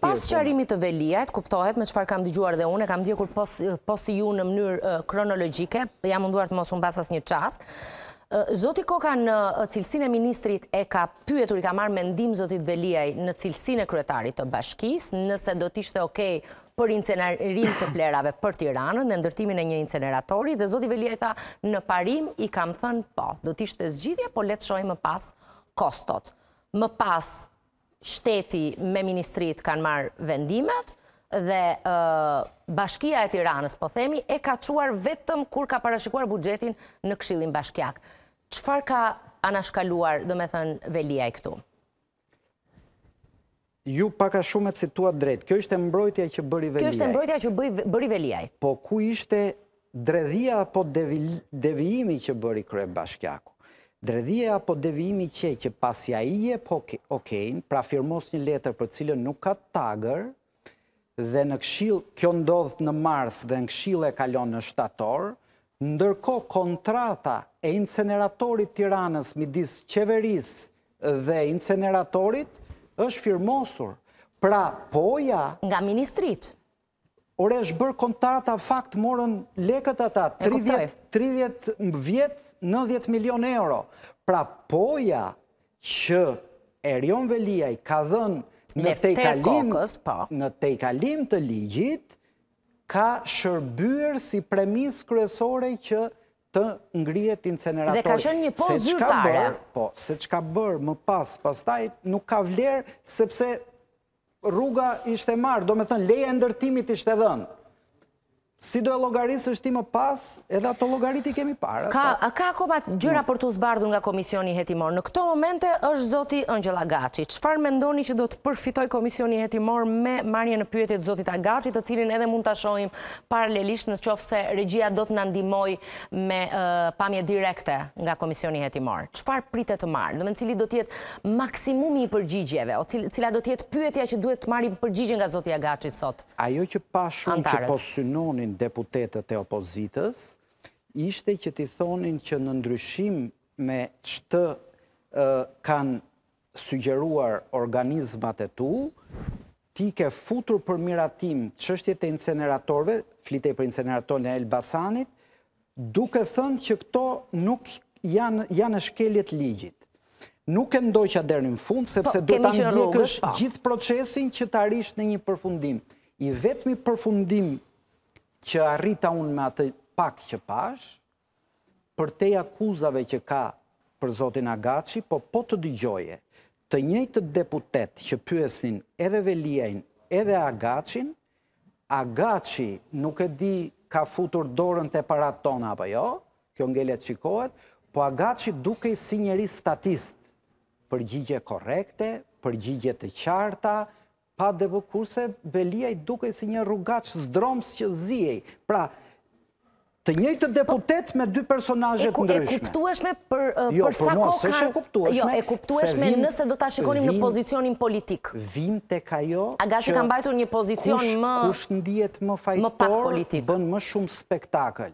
Pas qarimit të velijat, kuptohet me qëfar kam digjuar dhe une, kam digjuar posi ju në mënyrë kronologike, jam munduar të mos unë basas një qast, Zoti Koka në cilsin e ministrit e ka pyetur i ka marrë mendim Zotit Veliaj në cilsin e kryetarit të bashkis, nëse do tishtë okej për incenerim të plerave për tiranën në ndërtimin e një inceneratori, dhe Zotit Veliaj tha në parim i kam thënë po, do tishtë zgjidhja, po letë më pas kostot. Më pas shteti me ministrit kanë marë vendimet dhe bashkia e tiranës, po themi, e ka quar vetëm kur ka parashikuar bugjetin në kshilin bashkjak. Qëfar ka anashkaluar, do me thënë, velia i këtu? Ju paka shumë e cituat drejt. Kjo ishte mbrojtja që bëri veliaj. Kjo ishte mbrojtja që bëri veliaj. Po ku ishte dredhia apo devijimi që bëri kre bashkjaku? Dredhije apo devimi qe që pasja i e po okejnë, pra firmos një letër për cilën nuk ka tagër, dhe në këshilë, kjo ndodhë në mars dhe në këshilë e kalon në shtatorë, ndërko kontrata e inceneratorit tiranës midis qeveris dhe inceneratorit është firmosur. Pra poja... Nga ministrit ore është bërë kontarata fakt morën leket ata 30 vjetë, 90 milion euro. Pra poja që Erion Veliaj ka dhënë në tejkalim po. në tejkalim të ligjit ka shërbyrë si premis kryesore që të ngrijet inceneratori. Dhe ka shënë një po zyrtare. Po, se që ka bërë më pas, pas taj nuk ka vlerë, sepse rruga ishte marrë, do me thënë leja ndërtimit ishte dhënë si do e logaritës është ti më pas, edhe ato logaritë i kemi parë. Ka po. akoba gjëra mm. për të zbardhën nga komisioni jetimor. Në këto momente është zoti Angela Gaci. Qëfar me ndoni që do të përfitoj komisioni jetimor me marje në pyetit zotit Agaci, të cilin edhe mund të ashojmë paralelisht në qofë se regjia do të nëndimoj me pamje direkte nga komisioni jetimor. Qëfar pritet të marë? Në me cili do tjetë maksimumi i përgjigjeve, o cila do tjetë pyetja që duhet të marim nga zoti sot? Ajo që që thonin deputetet e opozitës, ishte që ti thonin që në ndryshim me qëtë kanë sugjeruar organizmat e tu, ti ke futur për miratim qështjet e inceneratorve, flitej për inceneratorin e Elbasanit, duke thënë që këto nuk janë e shkeljet ligjit. Nuk e ndoj që a fund, sepse po, du të ndjekësh po. gjithë procesin që të arisht në një përfundim. I vetëmi përfundim që arrita unë me atë pak që pash, për te akuzave që ka për Zotin Agaci, po po të dygjoje të njëjtë deputet që pyesnin edhe Velijen edhe Agacin, Agaci nuk e di ka futur dorën të parat tona, apo jo, kjo ngele të qikohet, po Agaci duke si njëri statist përgjigje korekte, përgjigje të qarta, pa debo kurse, Belia i duke si një rrugaqë zdromës që zijej. Pra, të njëjtë të deputet me dy personajet ndryshme. E kuptueshme për jo, sa kohan... Jo, e kuptueshme nëse do të shikonim në pozicionin politik. Vim të ka jo... që kam bajtu një pozicion më... Kush ndijet më fajtor, bën më shumë spektakl.